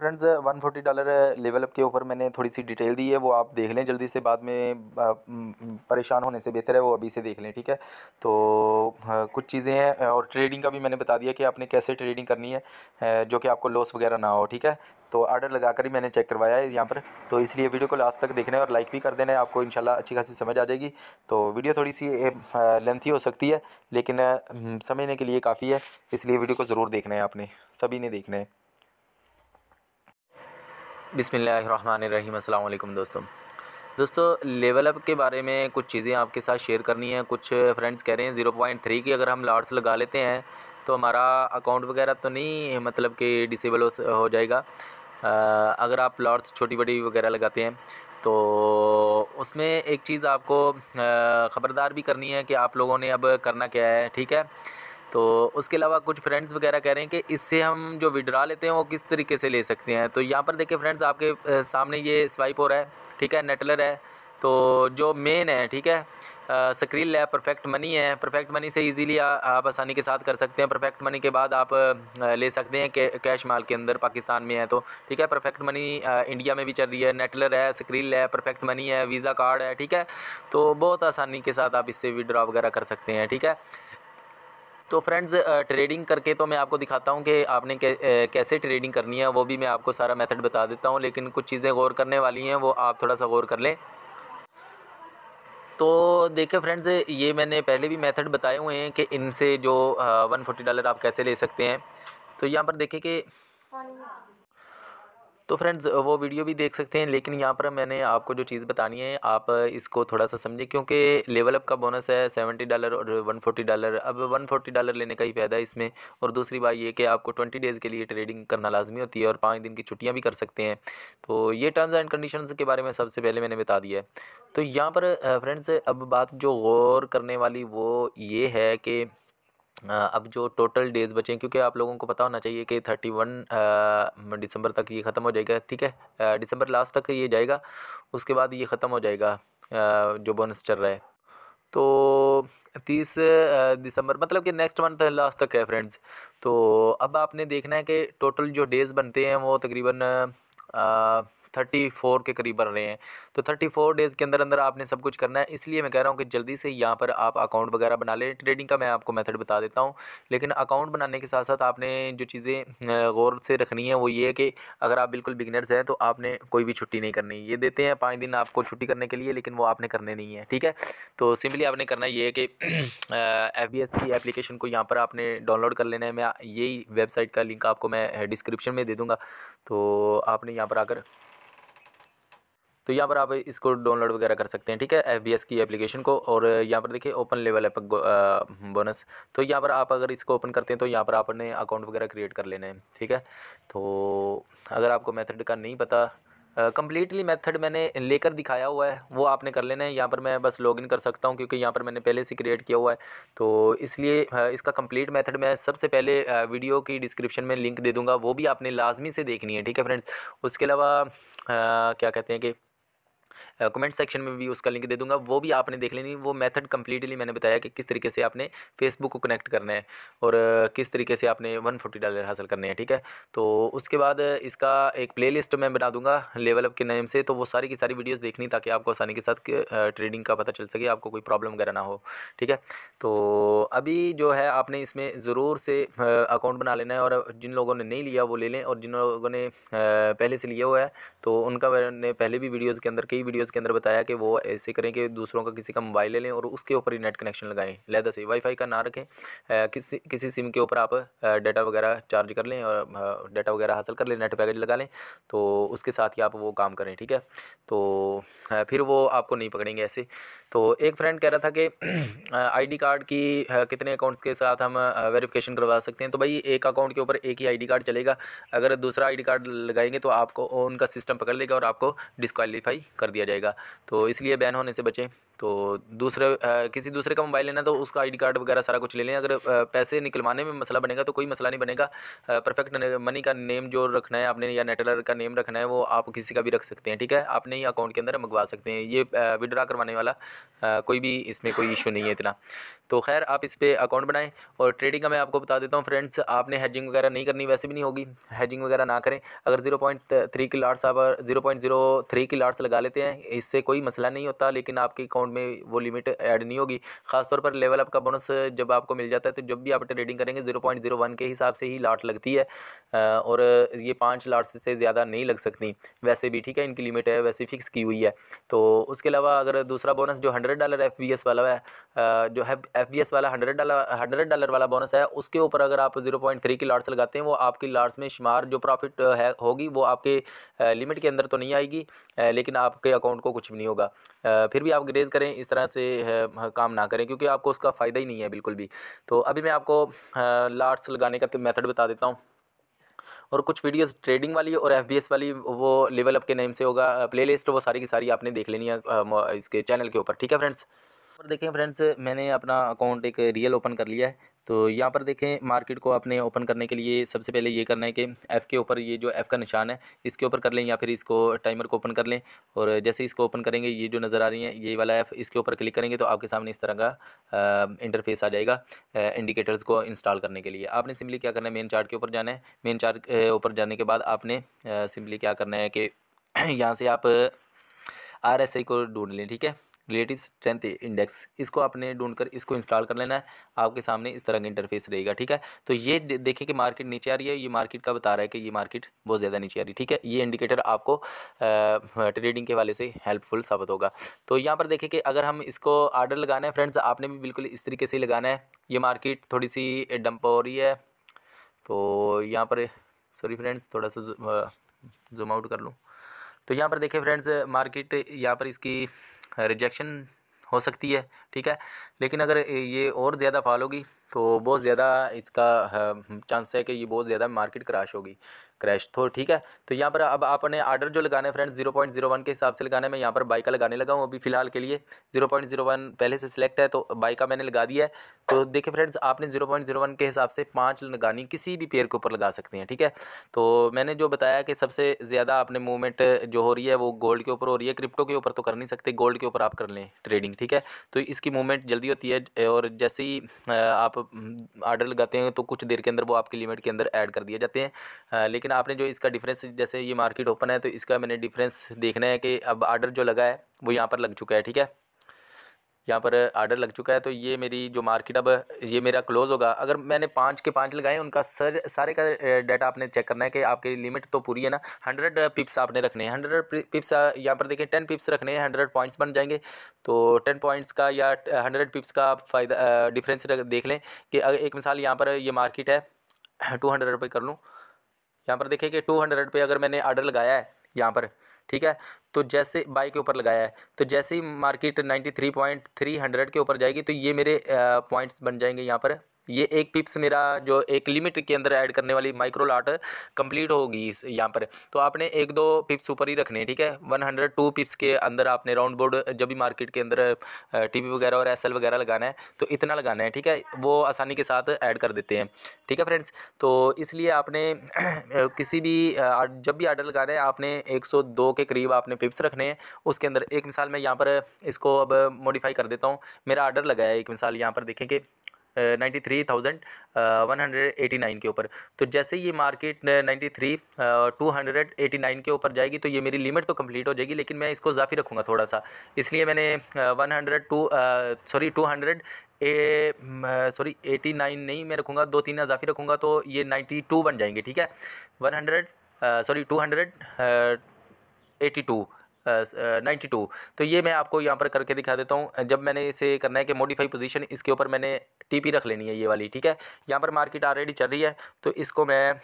friends 140 dollar level up के ऊपर मैंने थोड़ी सी डिटेल दी है वो आप देख लें जल्दी से बाद में परेशान होने से बेहतर है वो अभी से देख लें ठीक है तो कुछ चीज़ें हैं और ट्रेडिंग का भी मैंने बता दिया कि आपने कैसे ट्रेडिंग करनी है जो कि आपको लॉस वगैरह ना हो ठीक है तो आर्डर लगा कर ही मैंने चेक करवाया है यहाँ पर तो इसलिए वीडियो को लास्ट तक देखने और लाइक भी कर देना है आपको इंशाल्लाह अच्छी खासी समझ आ जाएगी तो वीडियो थोड़ी सी लेंथी हो सकती है लेकिन समझने के लिए काफ़ी है इसलिए वीडियो को ज़रूर देखना है आपने सभी ने देखना है बिसमीम अल्लाम दोस्तों दोस्तों लेवल अप के बारे में कुछ चीज़ें आपके साथ शेयर करनी है कुछ फ्रेंड्स कह रहे हैं ज़ीरो पॉइंट थ्री की अगर हम लॉट्स लगा लेते हैं तो हमारा अकाउंट वगैरह तो नहीं मतलब कि डिसेबल हो जाएगा आ, अगर आप लॉट्स छोटी बड़ी वगैरह लगाते हैं तो उसमें एक चीज़ आपको ख़बरदार भी करनी है कि आप लोगों ने अब करना क्या है ठीक है तो उसके अलावा कुछ फ्रेंड्स वगैरह कह रहे हैं कि इससे हम जो विड्रा लेते हैं वो किस तरीके से ले सकते हैं तो यहाँ पर देखिए फ्रेंड्स आपके सामने ये स्वाइप हो रहा है ठीक है नेटलर है तो जो मेन है ठीक है स्क्रीन लैब परफेक्ट मनी है परफेक्ट मनी से इजीली आप आसानी के साथ कर सकते हैं परफेक्ट मनी के बाद आप ले सकते हैं कैश माल के अंदर पाकिस्तान में है तो ठीक है परफेक्ट मनी इंडिया में भी चल रही है नेटलर है स्क्रीन है परफेक्ट मनी है वीज़ा कार्ड है ठीक है तो बहुत आसानी के साथ आप इससे विड्रॉ वगैरह कर सकते हैं ठीक है तो फ्रेंड्स ट्रेडिंग करके तो मैं आपको दिखाता हूँ कि आपने कैसे ट्रेडिंग करनी है वो भी मैं आपको सारा मेथड बता देता हूँ लेकिन कुछ चीज़ें गौर करने वाली हैं वो आप थोड़ा सा गौर कर लें तो देखिए फ्रेंड्स ये मैंने पहले भी मेथड बताए हुए हैं कि इनसे जो वन फोर्टी डॉलर आप कैसे ले सकते हैं तो यहाँ पर देखें कि तो फ्रेंड्स वो वीडियो भी देख सकते हैं लेकिन यहाँ पर मैंने आपको जो चीज़ बतानी है आप इसको थोड़ा सा समझें क्योंकि लेवल अप का बोनस है सेवेंटी डॉलर और वन फोर्टी डॉलर अब वन फोर्टी डॉलर लेने का ही फ़ायदा है इसमें और दूसरी बात ये कि आपको ट्वेंटी डेज़ के लिए ट्रेडिंग करना लाजमी होती है और पाँच दिन की छुट्टियाँ भी कर सकते हैं तो ये टर्म्स एंड कंडीशन के बारे में सबसे पहले मैंने बता दिया है तो यहाँ पर फ्रेंड्स अब बात जो गौर करने वाली वो ये है कि अब जो टोटल डेज़ बचे हैं क्योंकि आप लोगों को पता होना चाहिए कि थर्टी वन दिसंबर तक ये ख़त्म हो जाएगा ठीक है दिसंबर लास्ट तक ये जाएगा उसके बाद ये ख़त्म हो जाएगा जो बोनस चल रहा है तो तीस दिसंबर मतलब कि नेक्स्ट मंथ लास्ट तक है फ्रेंड्स तो अब आपने देखना है कि टोटल जो डेज़ बनते हैं वो तकरीबन थर्टी फोर के करीब बन रहे हैं तो थर्टी फोर डेज़ के अंदर अंदर आपने सब कुछ करना है इसलिए मैं कह रहा हूँ कि जल्दी से यहाँ पर आप अकाउंट वगैरह बना लें ट्रेडिंग का मैं आपको मेथड बता देता हूँ लेकिन अकाउंट बनाने के साथ साथ आपने जो चीज़ें गौर से रखनी है वो ये है कि अगर आप बिल्कुल बिगनर्स हैं तो आपने कोई भी छुट्टी नहीं करनी ये देते हैं पाँच दिन आपको छुट्टी करने के लिए लेकिन वो आपने करने नहीं है ठीक है तो सिंपली आपने करना ये है कि एफ बी एस की एप्लीकेशन को यहाँ पर आपने डाउनलोड कर लेना है मैं यही वेबसाइट का लिंक आपको मैं डिस्क्रिप्शन में दे दूँगा तो आपने यहाँ पर आकर तो यहाँ पर आप इसको डाउनलोड वगैरह कर सकते हैं ठीक है एफ की एप्लीकेशन को और यहाँ पर देखिए ओपन लेवल है बोनस तो यहाँ पर आप अगर इसको ओपन करते हैं तो यहाँ पर आपने अकाउंट वगैरह क्रिएट कर लेने हैं ठीक है तो अगर आपको मेथड का नहीं पता कम्प्लीटली uh, मेथड मैंने लेकर दिखाया हुआ है वो आपने कर लेना है यहाँ पर मैं बस लॉगिन कर सकता हूँ क्योंकि यहाँ पर मैंने पहले से क्रिएट किया हुआ है तो इसलिए इसका कम्प्लीट मेथड मैं सबसे पहले वीडियो की डिस्क्रिप्शन में लिंक दे दूँगा वो भी आपने लाजमी से देखनी है ठीक है फ्रेंड्स उसके अलावा क्या कहते हैं कि कमेंट सेक्शन में भी उसका लिंक दे दूँगा वो भी आपने देख लेनी वो मेथड कम्प्लीटली मैंने बताया कि किस तरीके से आपने फेसबुक को कनेक्ट करना है और किस तरीके से आपने वन फोर्टी डॉलर हासिल करने हैं ठीक है तो उसके बाद इसका एक प्ले लिस्ट मैं बना दूंगा लेवल अप के नेम से तो वो सारी की सारी वीडियोज़ देखनी ताकि आपको आसानी के साथ ट्रेडिंग का पता चल सके आपको कोई प्रॉब्लम वगैरह ना हो ठीक है तो अभी जो है आपने इसमें ज़रूर से अकाउंट बना लेना है और जिन लोगों ने नहीं लिया वो ले लें और जिन लोगों ने पहले से लिया हुआ है तो उनका मैंने पहले भी वीडियोज़ के अंदर कई वीडियोज़ वीडियोस के अंदर बताया कि वो ऐसे करें कि दूसरों का किसी का मोबाइल ले लें और उसके ऊपर ही नेट कनेक्शन लगाएं लहदा से वाईफाई का ना रखें किसी किसी सिम के ऊपर आप डाटा वगैरह चार्ज कर लें और डाटा वगैरह हासिल कर लें नेट पैकेज लगा लें तो उसके साथ ही आप वो काम करें ठीक है तो फिर वो आपको नहीं पकड़ेंगे ऐसे तो एक फ्रेंड कह रहा था कि आईडी कार्ड की कितने अकाउंट्स के साथ हम वेरिफिकेशन करवा सकते हैं तो भाई एक अकाउंट के ऊपर एक ही आईडी कार्ड चलेगा अगर दूसरा आईडी कार्ड लगाएंगे तो आपको उनका सिस्टम पकड़ लेगा और आपको डिसक्वालीफाई कर दिया जाएगा जाएगा तो इसलिए बैन होने से बचें तो दूसरे आ, किसी दूसरे का मोबाइल लेना तो उसका आईडी कार्ड वगैरह सारा कुछ ले लें अगर आ, पैसे निकलवाने में मसला बनेगा तो कोई मसला नहीं बनेगा परफेक्ट मनी का नेम जो रखना है आपने या नेटलर का नेम रखना है वो आप किसी का भी रख सकते हैं ठीक है आपने ही अकाउंट के अंदर मंगवा सकते हैं ये विड्रा करवाने वाला आ, कोई भी इसमें कोई इशू नहीं है इतना तो खैर आप इस पर अकाउंट बनाएँ और ट्रेडिंग का मैं आपको बता देता हूँ फ्रेंड्स आपने हैजिंग वगैरह नहीं करनी वैसे भी नहीं होगी हैजिंग वगैरह ना करें अगर जीरो पॉइंट थ्री की लाट्स आप जीरो पॉइंट जीरो थ्री की लाट्स लगा लेते हैं इससे कोई मसला नहीं होता लेकिन आपके अकाउंट अकाउंट में वो लिमिट ऐड नहीं होगी खासतौर पर लेवल अप का बोनस जब आपको मिल जाता है तो जब भी आप ट्रेडिंग करेंगे जीरो पॉइंट जीरो वन के हिसाब से ही लाट लगती है और ये पाँच लाट से ज़्यादा नहीं लग सकती वैसे भी ठीक है इनकी लिमिट है वैसे फिक्स की हुई है तो उसके अलावा अगर दूसरा बोनस जो hundred dollar F B S वाला है जो है एफ बी एस वाला हंड्रेड डॉलर हंड्रेड डॉलर वाला बोनस है उसके ऊपर अगर आप जीरो पॉइंट थ्री की लाट्स लगाते हैं वो आपकी लाट्स में शुमार जो प्रॉफिट है होगी वो आपके लिमिट के अंदर तो नहीं आएगी लेकिन आपके अकाउंट को कुछ भी नहीं होगा फिर भी आप ग्रेज़ करें इस तरह से काम ना करें क्योंकि आपको उसका फ़ायदा ही नहीं है बिल्कुल भी तो अभी मैं आपको लाट्स लगाने का मेथड बता देता हूँ और कुछ वीडियोस ट्रेडिंग वाली और एफ वाली वो लेवल अप के नेम से होगा प्लेलिस्ट वो सारी की सारी आपने देख लेनी है इसके चैनल के ऊपर ठीक है फ्रेंड्स पर देखें फ्रेंड्स मैंने अपना अकाउंट एक रियल ओपन कर लिया है तो यहाँ पर देखें मार्केट को आपने ओपन करने के लिए सबसे पहले ये करना है कि एफ़ के ऊपर ये जो एफ़ का निशान है इसके ऊपर कर लें या फिर इसको टाइमर को ओपन कर लें और जैसे इसको ओपन करेंगे ये जो नज़र आ रही है ये वाला ऐप इसके ऊपर क्लिक करेंगे तो आपके सामने इस तरह का इंटरफेस आ जाएगा इंडिकेटर्स को इंस्टॉल करने के लिए आपने सिम्पली क्या करना है मेन चार्ट के ऊपर जाना है मेन चार्ट ऊपर जाने के बाद आपने सिम्पली क्या करना है कि यहाँ से आप आर एस आई को ढूंढ लें ठीक है रिलेटिव स्ट्रेंथ इंडेक्स इसको आपने ढूंढ कर इसको इंस्टॉल कर लेना है आपके सामने इस तरह का इंटरफेस रहेगा ठीक है तो ये देखें कि मार्केट नीचे आ रही है ये मार्केट का बता रहा है कि ये मार्केट बहुत ज़्यादा नीचे आ रही है ठीक है ये इंडिकेटर आपको ट्रेडिंग के वाले से हेल्पफुल साबित होगा तो यहाँ पर देखें कि अगर हम इसको आर्डर लगाना है फ्रेंड्स आपने भी बिल्कुल इस तरीके से लगाना है ये मार्केट थोड़ी सी डंप हो रही है तो यहाँ पर सॉरी फ्रेंड्स थोड़ा सा जूमआउट आउट कर लूँ तो यहाँ पर देखें फ्रेंड्स मार्केट यहाँ पर इसकी रिजेक्शन हो सकती है ठीक है लेकिन अगर ये और ज़्यादा फाल होगी तो बहुत ज़्यादा इसका चांस हाँ, है कि ये बहुत ज़्यादा मार्केट क्रैश होगी क्रैश तो ठीक है तो यहाँ पर अब आपने आर्डर जो लगाना है friends zero point zero one के हिसाब से लगाना है मैं यहाँ पर बाई का लगाने लगा हूँ अभी फिलहाल के लिए जीरो पॉइंट जीरो वन पहले से सिलेक्ट है तो बाइक का मैंने लगा दिया है तो देखिए फ्रेंड्स आपने जीरो पॉइंट जीरो वन के हिसाब से पाँच लगानी किसी भी पेयर के ऊपर लगा सकते हैं ठीक है तो मैंने जो बताया कि सबसे ज़्यादा आपने मूवमेंट जो हो रही है वो गोल्ड के ऊपर हो रही है क्रिप्टो के ऊपर तो कर नहीं सकते गोल्ड के ऊपर आप कर लें ट्रेडिंग ठीक है तो इसकी मूवमेंट जल्दी होती है और जैसे ही हाँ, आप आप हम्म, आर्डर लगाते हैं तो कुछ देर के अंदर वो आपकी लिमिट के अंदर ऐड कर दिए जाते हैं लेकिन आपने जो इसका डिफरेंस जैसे ये मार्केट ओपन है तो इसका मैंने डिफरेंस देखना है कि अब आर्डर जो लगा है वो यहाँ पर लग चुका है ठीक है यहाँ पर आर्डर लग चुका है तो ये मेरी जो मार्केट अब ये मेरा क्लोज़ होगा अगर मैंने पाँच के पाँच लगाए उनका सर सारे का डाटा आपने चेक करना है कि आपकी लिमिट तो पूरी है ना हंड्रेड पिप्स आपने रखने हैं हंड्रेड पिप्स यहाँ पर देखें टेन पिप्स रखने हैं हंड्रेड पॉइंट्स बन जाएंगे तो टेन पॉइंट्स का या हंड्रेड पिप्स का आप फायदा डिफरेंस देख लें कि एक मिसाल यहाँ पर ये मार्केट है टू हंड्रेड कर लूँ यहाँ पर देखें कि टू हंड्रेड अगर मैंने आर्डर लगाया है यहाँ पर ठीक है तो जैसे बाई के ऊपर लगाया है तो जैसे ही market ninety three point three hundred के ऊपर जाएगी तो ये मेरे पॉइंट्स बन जाएंगे यहाँ पर ये एक पिप्स मेरा जो एक लिमिट के अंदर ऐड करने वाली माइक्रो लाट कंप्लीट होगी इस यहाँ पर तो आपने एक दो पिप्स ऊपर ही रखने हैं ठीक है 102 पिप्स के अंदर आपने राउंड बोर्ड जब भी मार्केट के अंदर टीवी वगैरह और एसएल वगैरह लगाना है तो इतना लगाना है ठीक है वो आसानी के साथ ऐड कर देते हैं ठीक है फ्रेंड्स तो इसलिए आपने किसी भी जब भी आर्डर लगाना है आपने एक के करीब आपने पिप्स रखने हैं उसके अंदर एक मिसाल मैं यहाँ पर इसको अब मॉडिफाई कर देता हूँ मेरा आर्डर लगाया है एक मिसाल यहाँ पर देखें कि ninety three thousand one hundred nine के ऊपर तो जैसे ये market ninety three two hundred eighty nine के ऊपर जाएगी तो ये मेरी लिमिट तो कंप्लीट हो जाएगी लेकिन मैं इसको जाफ़ी रखूँगा थोड़ा सा इसलिए मैंने one hundred two sorry two hundred a sorry eighty nine नहीं मैं रखूँगा दो तीन अजाफी रखूँगा तो ये नाइन्टी टू बन जाएंगे ठीक है one hundred sorry two hundred eighty two ninety two तो ये मैं आपको यहाँ पर करके दिखा देता हूँ जब मैंने इसे करना है कि मॉडिफाई पोजीशन इसके ऊपर मैंने टीपी रख लेनी है ये वाली ठीक है यहाँ पर मार्केट ऑलरेडी चल रही है तो इसको मैं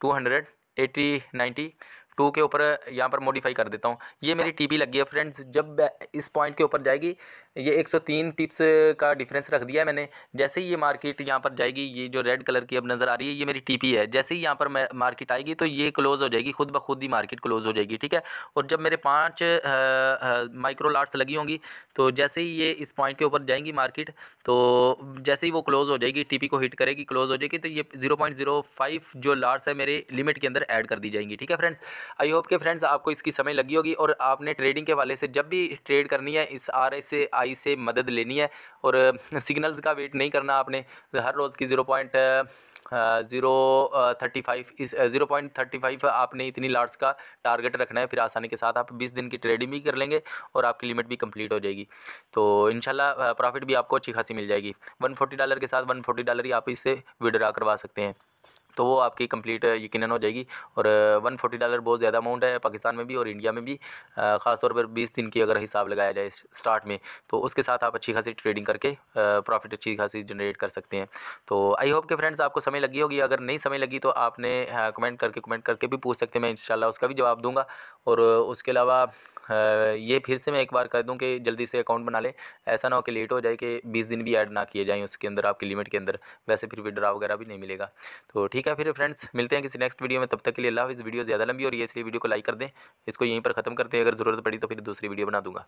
two hundred eighty ninety two के ऊपर यहाँ पर मॉडिफाई कर देता हूँ ये मेरी टीपी लगी है फ्रेंड्स जब इस पॉइंट के ऊपर जाएगी ये 103 टिप्स का डिफरेंस रख दिया मैंने जैसे ही ये मार्केट यहाँ पर जाएगी ये जो रेड कलर की अब नज़र आ रही है ये मेरी टीपी है जैसे ही यहाँ पर मार्केट आएगी तो ये क्लोज़ हो जाएगी खुद ब खुद ही मार्केट क्लोज़ हो जाएगी ठीक है और जब मेरे पाँच माइक्रो लाट्स लगी होंगी तो जैसे ही ये इस पॉइंट के ऊपर जाएंगी मार्केट तो जैसे ही वो क्लोज़ हो जाएगी टी को हिट करेगी क्लोज़ हो जाएगी तो ये ज़ीरो जो लाट्स है मेरे लिमिट के अंदर एड कर दी जाएंगी ठीक है फ्रेंड्स आई होप के फ्रेंड्स आपको इसकी समय लगी होगी और आपने ट्रेडिंग के वाले से जब भी ट्रेड करनी है इस आर एस से आई से मदद लेनी है और सिग्नल्स का वेट नहीं करना आपने हर रोज़ की zero point zero thirty five इस ज़ीरो पॉइंट थर्टी फाइव आपने इतनी लार्ड्स का टारगेट रखना है फिर आसानी के साथ आप बीस दिन की ट्रेडिंग भी कर लेंगे और आपकी लिमिट भी कंप्लीट हो जाएगी तो इन प्रॉफिट भी आपको अच्छी खासी मिल जाएगी वन फोर्टी डॉलर के साथ वन फोर्टी डॉलर ही आप इसे विड्रा करवा सकते हैं तो वो आपकी कंप्लीट यकीन हो जाएगी और वन फोर्टी डॉलर बहुत ज़्यादा अमाउंट है पाकिस्तान में भी और इंडिया में भी ख़ासतौर पर बीस दिन की अगर हिसाब लगाया जाए स्टार्ट में तो उसके साथ आप अच्छी खासी ट्रेडिंग करके प्रॉफिट अच्छी खासी जनरेट कर सकते हैं तो आई होप के फ्रेंड्स आपको समय लगी होगी अगर नहीं समय लगी तो आपने कमेंट हाँ, करके कमेंट करके भी पूछ सकते हैं मैं इन उसका भी जवाब दूंगा और उसके अलावा ये फिर से मैं एक बार कह दूं कि जल्दी से अकाउंट बना लें ऐसा ना हो कि लेट हो जाए कि बीस दिन भी ऐड ना किए जाएँ उसके अंदर आपकी लिमिट के अंदर वैसे फिर विड्रा वगैरह भी नहीं मिलेगा तो ठीक है फिर फ्रेंड्स मिलते हैं किसी नेक्स्ट वीडियो में तब तक के लिए अल्लाह इस वीडियो ज़्यादा लंबी और ये इसलिए वीडियो को लाइक कर दें इसको यहीं पर ख़त्म करते हैं अगर ज़रूरत पड़ी तो फिर दूसरी वीडियो बना दूँगा